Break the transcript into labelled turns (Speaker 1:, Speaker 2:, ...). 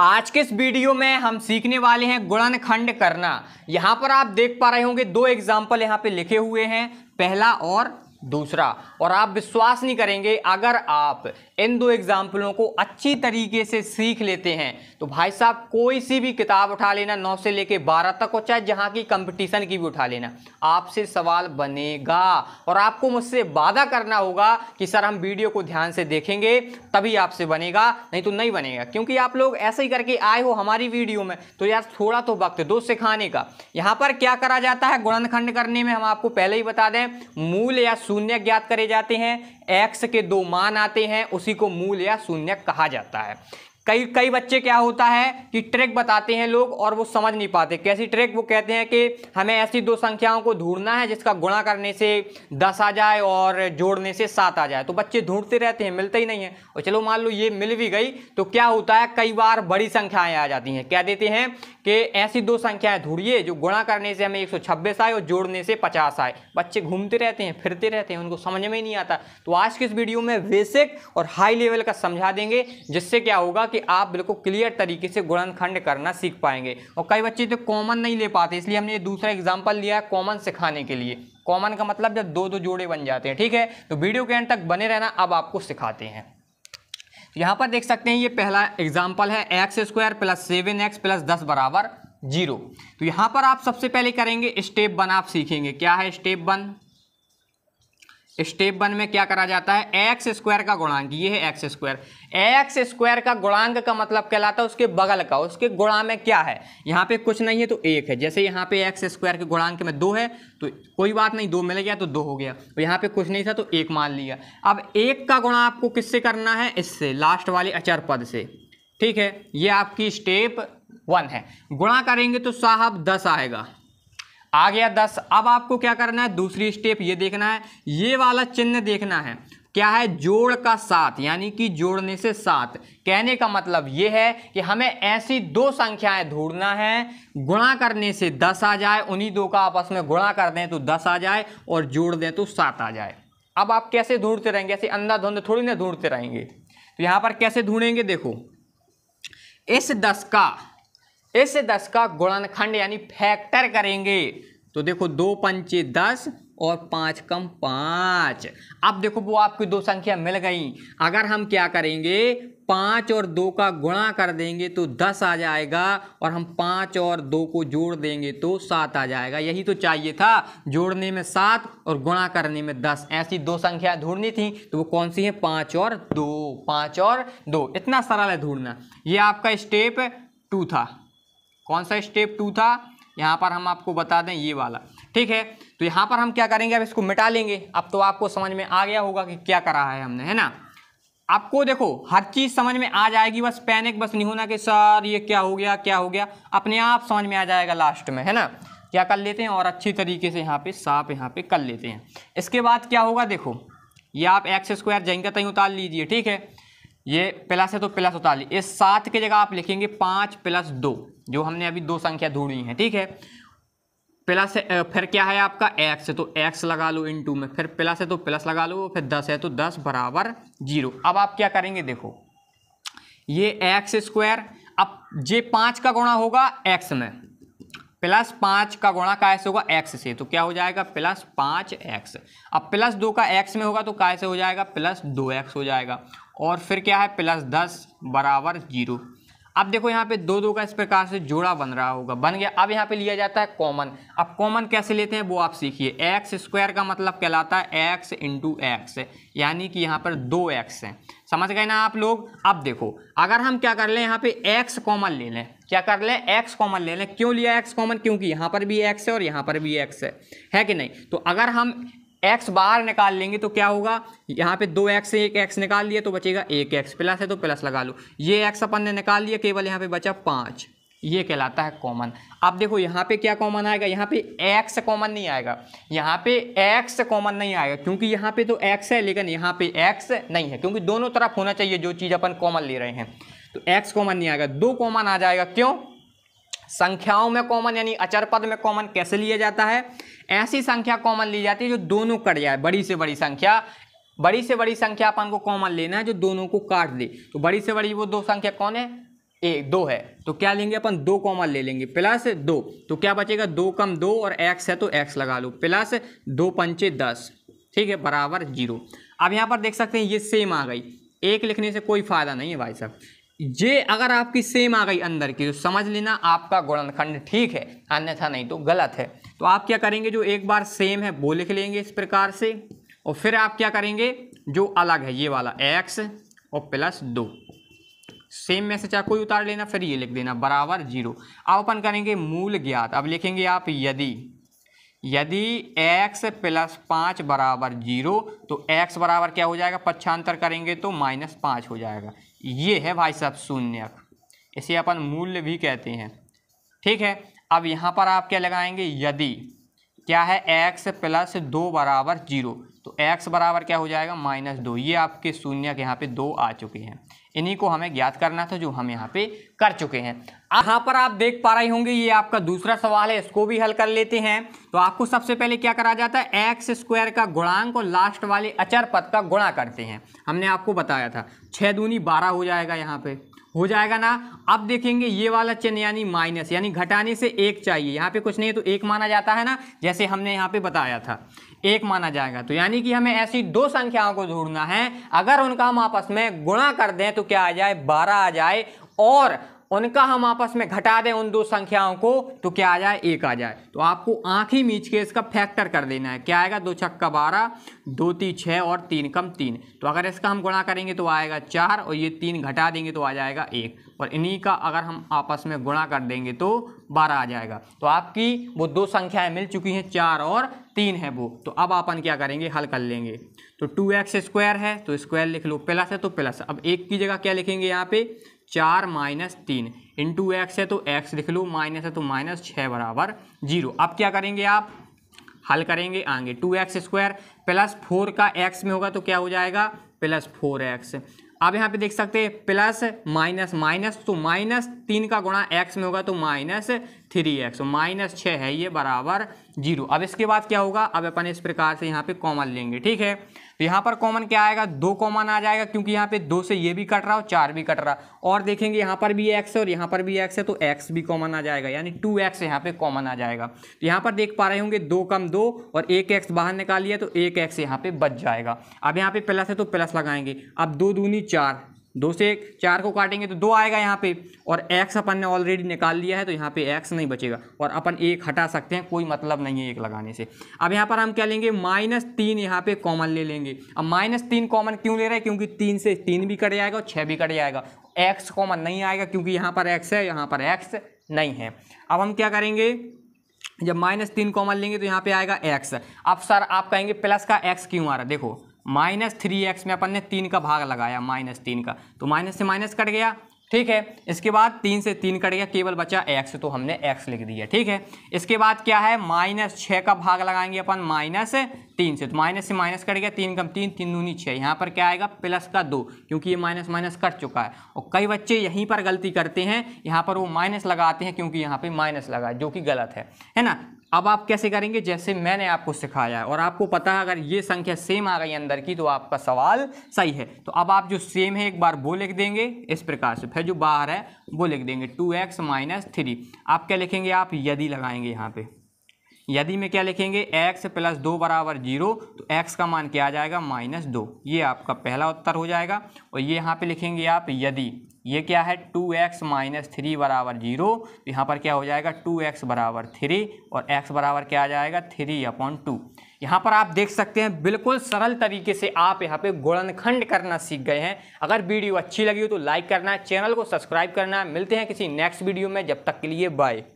Speaker 1: आज के इस वीडियो में हम सीखने वाले हैं गुणनखंड करना यहाँ पर आप देख पा रहे होंगे दो एग्जाम्पल यहाँ पे लिखे हुए हैं पहला और दूसरा और आप विश्वास नहीं करेंगे अगर आप इन दो एग्जाम्पलों को अच्छी तरीके से सीख लेते हैं तो भाई साहब कोई सी भी किताब उठा लेना नौ से लेके बारह तक हो चाहे जहाँ की कंपटीशन की भी उठा लेना आपसे सवाल बनेगा और आपको मुझसे वादा करना होगा कि सर हम वीडियो को ध्यान से देखेंगे तभी आपसे बनेगा नहीं तो नहीं बनेगा क्योंकि आप लोग ऐसे ही करके आए हो हमारी वीडियो में तो यार थोड़ा तो वक्त दो सिखाने का यहाँ पर क्या करा जाता है गुणनखंड करने में हम आपको पहले ही बता दें मूल या शून्य ज्ञात करे जाते हैं एक्स के दो मान आते हैं उसी को मूल या शून्य कहा जाता है कई कई बच्चे क्या होता है कि ट्रिक बताते हैं लोग और वो समझ नहीं पाते कैसी ट्रिक वो कहते हैं कि हमें ऐसी दो संख्याओं को ढूंढना है जिसका गुणा करने से दस आ जाए और जोड़ने से सात आ जाए तो बच्चे ढूंढते रहते हैं मिलते ही नहीं है और चलो मान लो ये मिल भी गई तो क्या होता है कई बार बड़ी संख्याएं आ जाती हैं कह देते हैं कि ऐसी दो संख्याएं ढूंढिए जो गुणा करने से हमें 126 आए और जोड़ने से 50 आए बच्चे घूमते रहते हैं फिरते रहते हैं उनको समझ में ही नहीं आता तो आज की इस वीडियो में बेसिक और हाई लेवल का समझा देंगे जिससे क्या होगा कि आप बिल्कुल क्लियर तरीके से गुणनखंड करना सीख पाएंगे और कई बच्चे तो कॉमन नहीं ले पाते इसलिए हमने दूसरा एग्जाम्पल लिया है कॉमन सिखाने के लिए कॉमन का मतलब जब दो दो जोड़े बन जाते हैं ठीक है तो वीडियो के एंड तक बने रहना अब आपको सिखाते हैं यहाँ पर देख सकते हैं ये पहला एग्जाम्पल है x square plus seven x plus दस बराबर जीरो तो यहाँ पर आप सबसे पहले करेंगे स्टेप वन आप सीखेंगे क्या है स्टेप वन स्टेप वन में क्या करा जाता है एक्स स्क्वायर का गुणांक ये है एक्स स्क्वायर एक्स स्क्वायर का गुणांक का मतलब कहलाता है उसके बगल का उसके गुणा में क्या है यहाँ पे कुछ नहीं है तो एक है जैसे यहाँ पे एक्स स्क्वायर के गुणांक में दो है तो कोई बात नहीं दो मिल गया तो दो हो गया और तो यहाँ पे कुछ नहीं था तो एक मान लिया अब एक का गुणा आपको किससे करना है इससे लास्ट वाले अचर पद से ठीक है ये आपकी स्टेप वन है गुणा करेंगे तो साहब दस आएगा आ गया दस अब आपको क्या करना है दूसरी स्टेप ये देखना है ये वाला चिन्ह देखना है क्या है जोड़ का साथ यानी कि जोड़ने से साथ कहने का मतलब ये है कि हमें ऐसी दो संख्याएं ढूंढना है गुणा करने से दस आ जाए उन्हीं दो का आपस में गुणा कर दें तो दस आ जाए और जोड़ दें तो सात आ जाए अब आप कैसे ढूंढते रहेंगे ऐसे अंधाधुंध थोड़ी ना ढूंढते रहेंगे तो यहाँ पर कैसे ढूंढेंगे देखो इस दस का इस दस का गुणनखंड यानी फैक्टर करेंगे तो देखो दो पंचे दस और पाँच कम पाँच अब देखो वो आपकी दो संख्या मिल गई अगर हम क्या करेंगे पाँच और दो का गुणा कर देंगे तो दस आ जाएगा और हम पाँच और दो को जोड़ देंगे तो सात आ जाएगा यही तो चाहिए था जोड़ने में सात और गुणा करने में दस ऐसी दो संख्या ढूंढनी थी तो वो कौन सी है पाँच और दो पाँच और दो इतना सरल है ढूंढना ये आपका स्टेप टू था कौन सा स्टेप टू था यहाँ पर हम आपको बता दें ये वाला ठीक है तो यहाँ पर हम क्या करेंगे अब इसको मिटा लेंगे अब तो आपको समझ में आ गया होगा कि क्या करा है हमने है ना आपको देखो हर चीज़ समझ में आ जाएगी बस पैनिक बस नहीं होना कि सर ये क्या हो गया क्या हो गया अपने आप समझ में आ जाएगा लास्ट में है ना क्या कर लेते हैं और अच्छी तरीके से यहाँ पे साफ यहाँ पे कर लेते हैं इसके बाद क्या होगा देखो ये आप एक्स स्क्वायर जैन का तय उतार लीजिए ठीक है ये प्लस है तो प्लस उतार लीजिए इस सात की जगह आप लिखेंगे पाँच प्लस दो जो हमने अभी दो संख्या ढूंढी है ठीक है प्लस फिर क्या है आपका एक्स तो एक्स लगा लो इन टू में फिर प्लस है तो प्लस लगा लो फिर दस है तो दस बराबर जीरो अब आप क्या करेंगे देखो ये एक्स स्क्वायर अब जे पाँच का गुणा होगा एक्स में प्लस पाँच का गुणा कैसे होगा एक्स से तो क्या हो जाएगा प्लस पाँच एक्स अब प्लस दो का एक्स में होगा तो कैसे हो जाएगा प्लस दो एक्स हो जाएगा और फिर क्या है प्लस दस बराबर जीरो अब देखो यहाँ पे दो दो का इस प्रकार से जोड़ा बन रहा होगा बन गया अब यहाँ पे लिया जाता है कॉमन अब कॉमन कैसे लेते हैं वो आप सीखिए एक्स स्क्वायर का मतलब कहलाता है एक्स इंटू एक्स यानी कि यहाँ पर दो एक्स हैं समझ गए ना आप लोग अब देखो अगर हम क्या कर लें यहाँ पे एक्स कॉमन ले लें क्या कर लें एक्स कॉमन ले लें क्यों लिया एक्स कॉमन क्योंकि यहाँ पर भी एक्स है और यहाँ पर भी एक्स है है कि नहीं तो अगर हम एक्स बाहर निकाल लेंगे तो क्या होगा यहाँ पे दो एक्स से एक एक्स निकाल लिया तो बचेगा एक एक्स प्लस है तो प्लस लगा लो ये एक्स अपन ने निकाल लिया केवल यहाँ पे बचा पाँच ये कहलाता है कॉमन अब देखो यहाँ पे क्या कॉमन आएगा यहाँ पे एक्स कॉमन नहीं आएगा यहाँ पे एक्स कॉमन नहीं आएगा क्योंकि यहाँ पे तो एक्स है लेकिन यहाँ पे एक्स नहीं है क्योंकि दोनों तरफ होना चाहिए जो चीज़ अपन कॉमन ले रहे हैं तो एक्स कॉमन नहीं आएगा दो कॉमन आ जाएगा क्यों संख्याओं में कॉमन यानी अचर पद में कॉमन कैसे लिया जाता है ऐसी संख्या कॉमन ली जाती है जो दोनों कट जाए बड़ी से बड़ी संख्या बड़ी से बड़ी संख्या अपन को कॉमन लेना है जो दोनों को काट दे तो बड़ी से बड़ी वो दो संख्या कौन है एक दो है तो क्या लेंगे अपन दो कॉमन ले लेंगे प्लस दो तो क्या बचेगा दो कम दो और एक्स है तो एक्स लगा लो प्लस दो पंचे दस ठीक है बराबर जीरो अब यहाँ पर देख सकते हैं ये सेम आ गई एक लिखने से कोई फायदा नहीं है भाई साहब ये अगर आपकी सेम आ गई अंदर की तो समझ लेना आपका गुणनखंड ठीक है अन्यथा नहीं तो गलत है तो आप क्या करेंगे जो एक बार सेम है वो लिख लेंगे इस प्रकार से और फिर आप क्या करेंगे जो अलग है ये वाला एक्स और प्लस दो सेम में से चाहे कोई उतार लेना फिर ये लिख देना बराबर जीरो अब अपन करेंगे मूल ज्ञात अब लिखेंगे आप यदि यदि x प्लस पाँच बराबर जीरो तो x बराबर क्या हो जाएगा पक्षांतर करेंगे तो माइनस पाँच हो जाएगा ये है भाई साहब शून्य इसे अपन मूल्य भी कहते हैं ठीक है अब यहाँ पर आप क्या लगाएंगे यदि क्या है x प्लस दो बराबर जीरो तो x बराबर क्या हो जाएगा माइनस दो ये आपके शून्य के यहाँ पे दो आ चुके हैं इन्हीं को हमें ज्ञात करना था जो हम यहाँ पे कर चुके हैं यहाँ पर आप देख पा रहे होंगे ये आपका दूसरा सवाल है इसको भी हल कर लेते हैं तो आपको सबसे पहले क्या करा जाता है एक्स स्क्वायर का गुणांक और लास्ट वाले अचर पद का गुणा करते हैं हमने आपको बताया था छः दूनी बारह हो जाएगा यहाँ पे हो जाएगा ना अब देखेंगे ये वाला चिन्ह यानी माइनस यानी घटाने से एक चाहिए यहाँ पे कुछ नहीं है तो एक माना जाता है ना जैसे हमने यहाँ पे बताया था एक माना जाएगा तो यानी कि हमें ऐसी दो संख्याओं को ढूंढना है अगर उनका हम आपस में गुणा कर दें तो क्या आ जाए बारह आ जाए और उनका हम आपस में घटा दें उन दो संख्याओं को तो क्या आ जाए एक आ जाए तो आपको आँख ही मीच के इसका फैक्टर कर देना है क्या आएगा दो छक्का बारह दो ती छः और तीन कम तीन तो अगर इसका हम गुणा करेंगे तो आएगा चार और ये तीन घटा देंगे तो आ जाएगा एक और इन्हीं का अगर हम आपस में गुणा कर देंगे तो बारह आ जाएगा तो आपकी वो दो संख्याएं मिल चुकी हैं चार और तीन है वो तो अब अपन क्या करेंगे हल कर लेंगे तो टू एक्स स्क्वायर है तो स्क्वायर लिख लो प्लस है तो प्लस अब एक की जगह क्या लिखेंगे यहाँ पे चार माइनस तीन इंटू एक्स है तो एक्स लिख लो माइनस है तो माइनस छः बराबर जीरो अब क्या करेंगे आप हल करेंगे आगे two x square plus four का एक्स में होगा तो क्या हो जाएगा प्लस फोर एक्स अब यहाँ पे देख सकते हैं प्लस माइनस माइनस तो माइनस तीन का गुणा एक्स में होगा तो माइनस थ्री एक्स माइनस छः है ये बराबर जीरो अब इसके बाद क्या होगा अब अपन इस प्रकार से यहाँ पे कॉमन लेंगे ठीक है तो यहाँ पर कॉमन क्या आएगा दो कॉमन आ जाएगा क्योंकि यहाँ पे दो से ये भी कट रहा और चार भी कट रहा और देखेंगे यहाँ पर भी एक्स है और यहाँ पर भी एक्स है तो एक्स भी कॉमन आ जाएगा यानी टू एक्स यहाँ पर कॉमन आ जाएगा तो यहाँ पर देख पा रहे होंगे दो कम दो और एक एक्स बाहर निकालिए तो एक एक्स यहाँ पर बच जाएगा अब यहाँ पर प्लस है तो प्लस लगाएंगे अब दो दूनी चार दो से एक चार को काटेंगे तो दो आएगा यहाँ पे और एक्स अपन ने ऑलरेडी निकाल लिया है तो यहाँ पे एक्स नहीं बचेगा और अपन एक हटा सकते हैं कोई मतलब नहीं है एक लगाने से अब यहाँ पर हम क्या लेंगे माइनस तीन यहाँ पे कॉमन ले लेंगे अब माइनस तीन कॉमन क्यों ले रहे हैं क्योंकि तीन से तीन भी कट जाएगा और छः भी कट जाएगा एक्स कॉमन नहीं आएगा क्योंकि यहाँ पर एक्स है यहाँ पर एक्स नहीं है अब हम क्या करेंगे जब माइनस तीन कॉमन लेंगे तो यहाँ पे आएगा एक्स अब सर आप कहेंगे प्लस का एक्स क्यों आ रहा है देखो माइनस थ्री एक्स में अपन ने तीन का भाग लगाया माइनस तीन का तो माइनस से माइनस कट गया ठीक है इसके बाद तीन से तीन कट गया केवल बचा एक्स तो हमने एक्स लिख दिया ठीक है इसके बाद क्या है माइनस छः का भाग लगाएंगे अपन माइनस तीन से तो माइनस से माइनस कट गया तीन कम तीन तीन दूनी छः यहाँ पर क्या आएगा प्लस का दो क्योंकि ये माइनस माइनस कट चुका है और कई बच्चे यहीं पर गलती करते हैं यहाँ पर वो माइनस लगाते हैं क्योंकि यहाँ पर माइनस लगा जो कि गलत है है ना अब आप कैसे करेंगे जैसे मैंने आपको सिखाया है और आपको पता है अगर ये संख्या सेम आ गई अंदर की तो आपका सवाल सही है तो अब आप जो सेम है एक बार वो लिख देंगे इस प्रकार से फिर जो बाहर है वो लिख देंगे टू एक्स माइनस थ्री आप क्या लिखेंगे आप यदि लगाएंगे यहाँ पे यदि में क्या लिखेंगे x प्लस दो बराबर जीरो तो x का मान क्या आ जाएगा माइनस दो ये आपका पहला उत्तर हो जाएगा और ये यहाँ पे लिखेंगे आप यदि ये क्या है टू एक्स माइनस थ्री बराबर जीरो तो यहाँ पर क्या हो जाएगा टू एक्स बराबर थ्री और x बराबर क्या आ जाएगा थ्री अपॉन टू यहाँ पर आप देख सकते हैं बिल्कुल सरल तरीके से आप यहाँ पे गुणनखंड करना सीख गए हैं अगर वीडियो अच्छी लगी हो तो लाइक करना चैनल को सब्सक्राइब करना मिलते हैं किसी नेक्स्ट वीडियो में जब तक के लिए बाय